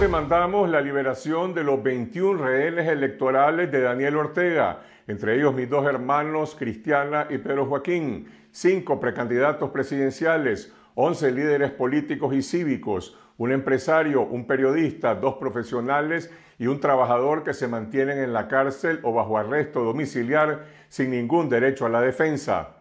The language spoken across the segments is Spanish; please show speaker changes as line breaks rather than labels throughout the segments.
demandamos la liberación de los 21 rehenes electorales de Daniel Ortega, entre ellos mis dos hermanos Cristiana y Pedro Joaquín, cinco precandidatos presidenciales, 11 líderes políticos y cívicos, un empresario, un periodista, dos profesionales y un trabajador que se mantienen en la cárcel o bajo arresto domiciliar sin ningún derecho a la defensa.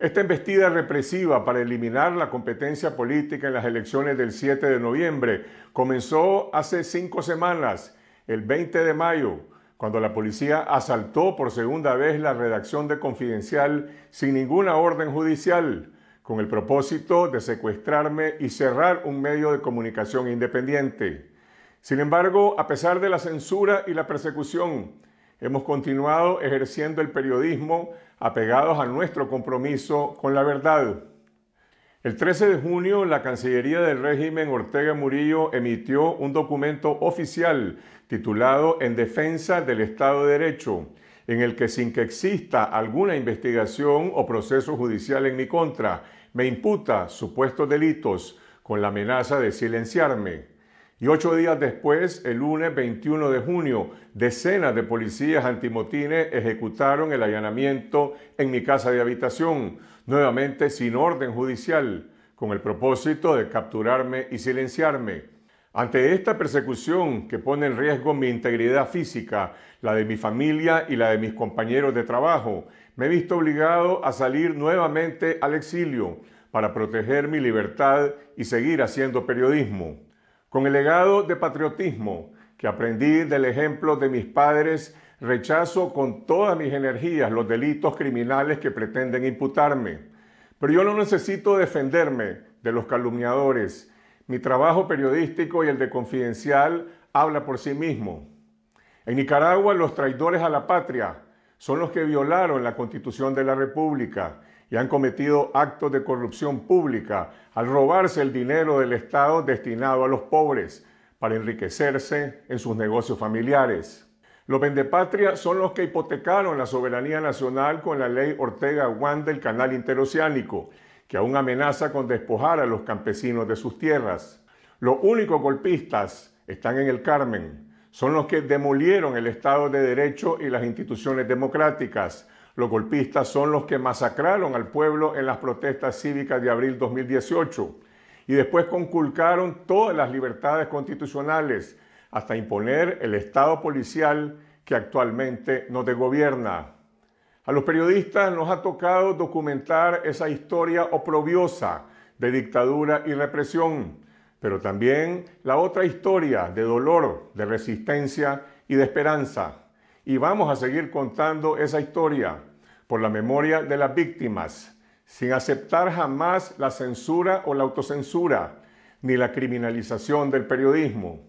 Esta embestida represiva para eliminar la competencia política en las elecciones del 7 de noviembre comenzó hace cinco semanas, el 20 de mayo, cuando la policía asaltó por segunda vez la redacción de Confidencial sin ninguna orden judicial, con el propósito de secuestrarme y cerrar un medio de comunicación independiente. Sin embargo, a pesar de la censura y la persecución, hemos continuado ejerciendo el periodismo apegados a nuestro compromiso con la verdad. El 13 de junio, la Cancillería del régimen Ortega Murillo emitió un documento oficial titulado En defensa del Estado de Derecho, en el que sin que exista alguna investigación o proceso judicial en mi contra, me imputa supuestos delitos con la amenaza de silenciarme. Y ocho días después, el lunes 21 de junio, decenas de policías antimotines ejecutaron el allanamiento en mi casa de habitación, nuevamente sin orden judicial, con el propósito de capturarme y silenciarme. Ante esta persecución que pone en riesgo mi integridad física, la de mi familia y la de mis compañeros de trabajo, me he visto obligado a salir nuevamente al exilio para proteger mi libertad y seguir haciendo periodismo. Con el legado de patriotismo que aprendí del ejemplo de mis padres, rechazo con todas mis energías los delitos criminales que pretenden imputarme. Pero yo no necesito defenderme de los calumniadores. Mi trabajo periodístico y el de confidencial habla por sí mismo. En Nicaragua los traidores a la patria son los que violaron la constitución de la República y han cometido actos de corrupción pública al robarse el dinero del Estado destinado a los pobres para enriquecerse en sus negocios familiares. Los vendepatrias son los que hipotecaron la soberanía nacional con la ley Ortega-Juan del Canal Interoceánico, que aún amenaza con despojar a los campesinos de sus tierras. Los únicos golpistas están en el Carmen, son los que demolieron el Estado de Derecho y las instituciones democráticas, los golpistas son los que masacraron al pueblo en las protestas cívicas de abril 2018 y después conculcaron todas las libertades constitucionales hasta imponer el Estado policial que actualmente nos desgobierna. A los periodistas nos ha tocado documentar esa historia oprobiosa de dictadura y represión, pero también la otra historia de dolor, de resistencia y de esperanza. Y vamos a seguir contando esa historia por la memoria de las víctimas, sin aceptar jamás la censura o la autocensura, ni la criminalización del periodismo.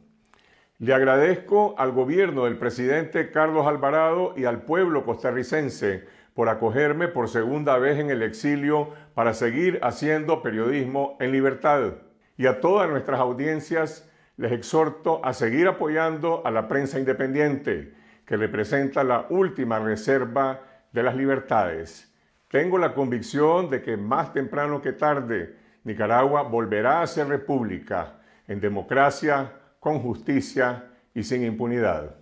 Le agradezco al gobierno del presidente Carlos Alvarado y al pueblo costarricense por acogerme por segunda vez en el exilio para seguir haciendo periodismo en libertad. Y a todas nuestras audiencias les exhorto a seguir apoyando a la prensa independiente, que representa la última reserva de las libertades. Tengo la convicción de que más temprano que tarde Nicaragua volverá a ser república, en democracia, con justicia y sin impunidad.